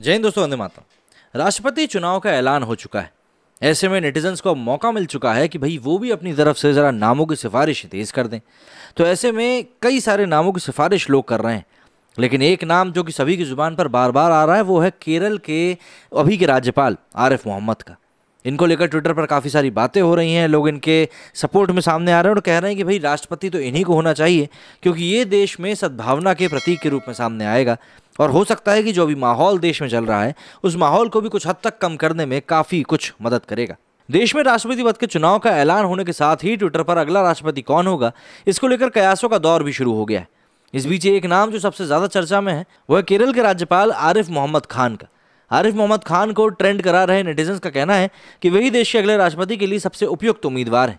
जय दोस्तों वंदे माता राष्ट्रपति चुनाव का ऐलान हो चुका है ऐसे में नेटिजन्स को अब मौका मिल चुका है कि भाई वो भी अपनी तरफ से ज़रा नामों की सिफारिश तेज़ कर दें तो ऐसे में कई सारे नामों की सिफारिश लोग कर रहे हैं लेकिन एक नाम जो कि सभी की ज़ुबान पर बार बार आ रहा है वो है केरल के अभी के राज्यपाल आरिफ मोहम्मद का इनको लेकर ट्विटर पर काफ़ी सारी बातें हो रही हैं लोग इनके सपोर्ट में सामने आ रहे हैं और कह रहे हैं कि भाई राष्ट्रपति तो इन्हीं को होना चाहिए क्योंकि ये देश में सद्भावना के प्रतीक के रूप में सामने आएगा और हो सकता है कि जो अभी माहौल देश में चल रहा है उस माहौल को भी कुछ हद तक कम करने में काफ़ी कुछ मदद करेगा देश में राष्ट्रपति पद के चुनाव का ऐलान होने के साथ ही ट्विटर पर अगला राष्ट्रपति कौन होगा इसको लेकर कयासों का दौर भी शुरू हो गया है इस बीच एक नाम जो सबसे ज़्यादा चर्चा में है वह केरल के राज्यपाल आरिफ मोहम्मद खान का आरिफ मोहम्मद खान को ट्रेंड करा रहे नेटिजन्स का कहना है कि वही देश के अगले राष्ट्रपति के लिए सबसे उपयुक्त उम्मीदवार हैं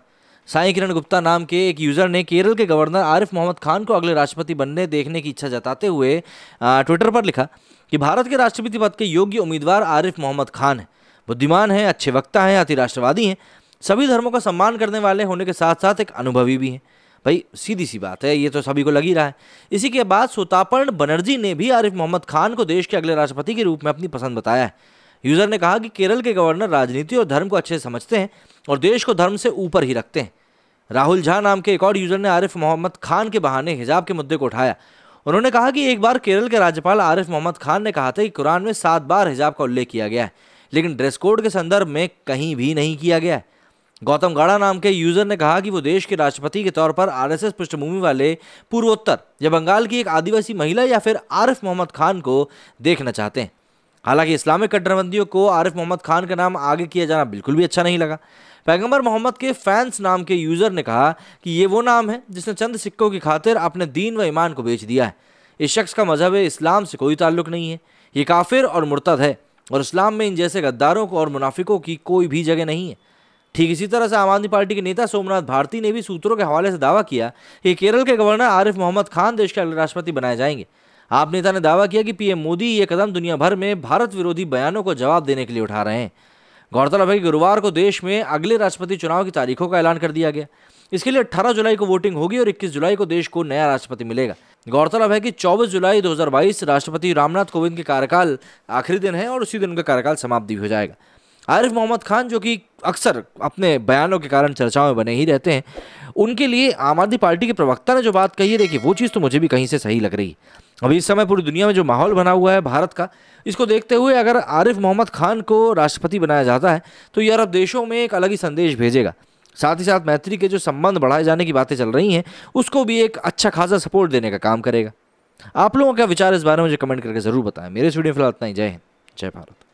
साई किरण गुप्ता नाम के एक यूज़र ने केरल के गवर्नर आरिफ मोहम्मद खान को अगले राष्ट्रपति बनने देखने की इच्छा जताते हुए ट्विटर पर लिखा कि भारत के राष्ट्रपति पद के योग्य उम्मीदवार आरिफ मोहम्मद खान हैं बुद्धिमान हैं अच्छे वक्ता हैं अति राष्ट्रवादी हैं सभी धर्मों का सम्मान करने वाले होने के साथ साथ एक अनुभवी भी हैं भाई सीधी सी बात है ये तो सभी को लग ही रहा है इसी के बाद सुतापर्ण बनर्जी ने भी आरिफ मोहम्मद खान को देश के अगले राष्ट्रपति के रूप में अपनी पसंद बताया है यूजर ने कहा कि केरल के गवर्नर राजनीति और धर्म को अच्छे समझते हैं और देश को धर्म से ऊपर ही रखते हैं राहुल झा नाम के एक और यूजर ने आरिफ मोहम्मद खान के बहाने हिजाब के मुद्दे को उठाया उन्होंने कहा कि एक बार केरल के राज्यपाल आरिफ मोहम्मद खान ने कहा था कि कुरान में सात बार हिजाब का उल्लेख किया गया है लेकिन ड्रेस कोड के संदर्भ में कहीं भी नहीं किया गया गौतम गाड़ा नाम के यूजर ने कहा कि वो देश के राष्ट्रपति के तौर पर आरएसएस पृष्ठभूमि वाले पूर्वोत्तर या बंगाल की एक आदिवासी महिला या फिर आरिफ मोहम्मद खान को देखना चाहते हैं हालांकि इस्लामिक कट्टरबंदियों को आरिफ मोहम्मद खान का नाम आगे किया जाना बिल्कुल भी अच्छा नहीं लगा पैगंबर मोहम्मद के फैंस नाम के यूज़र ने कहा कि ये वो नाम है जिसने चंद सिक्कों की खातिर अपने दीन व ईमान को बेच दिया है इस शख्स का मजहब इस्लाम से कोई ताल्लुक नहीं है ये काफिर और मुर्तद है और इस्लाम में इन जैसे गद्दारों को और मुनाफिकों की कोई भी जगह नहीं है ठीक इसी तरह से आम आदमी पार्टी के नेता सोमनाथ भारती ने भी सूत्रों के हवाले से दावा किया कि केरल के गवर्नर आरिफ मोहम्मद खान देश के अगले राष्ट्रपति बनाए जाएंगे आप नेता ने दावा किया कि पीएम मोदी ये कदम दुनिया भर में भारत विरोधी बयानों को जवाब देने के लिए उठा रहे हैं गौरतलब है कि गुरुवार को देश में अगले राष्ट्रपति चुनाव की तारीखों का ऐलान कर दिया गया इसके लिए 18 जुलाई को वोटिंग होगी और 21 जुलाई को देश को नया राष्ट्रपति मिलेगा गौरतलब है कि 24 जुलाई 2022 राष्ट्रपति रामनाथ कोविंद के कार्यकाल आखिरी दिन है और उसी दिन उनका कार्यकाल समाप्त भी हो जाएगा आरिफ मोहम्मद खान जो कि अक्सर अपने बयानों के कारण चर्चाओं में बने ही रहते हैं उनके लिए आम आदमी पार्टी के प्रवक्ता ने जो बात कही है देखिए वो चीज़ तो मुझे भी कहीं से सही लग रही है अभी इस समय पूरी दुनिया में जो माहौल बना हुआ है भारत का इसको देखते हुए अगर आरिफ मोहम्मद खान को राष्ट्रपति बनाया जाता है तो ये अरब देशों में एक अलग ही संदेश भेजेगा साथ ही साथ मैत्री के जो संबंध बढ़ाए जाने की बातें चल रही हैं उसको भी एक अच्छा खासा सपोर्ट देने का काम करेगा आप लोगों का विचार इस बारे में मुझे कमेंट करके ज़रूर बताएं मेरे स्टूडियो फिलहाल इतना ही जय हिंद जय भारत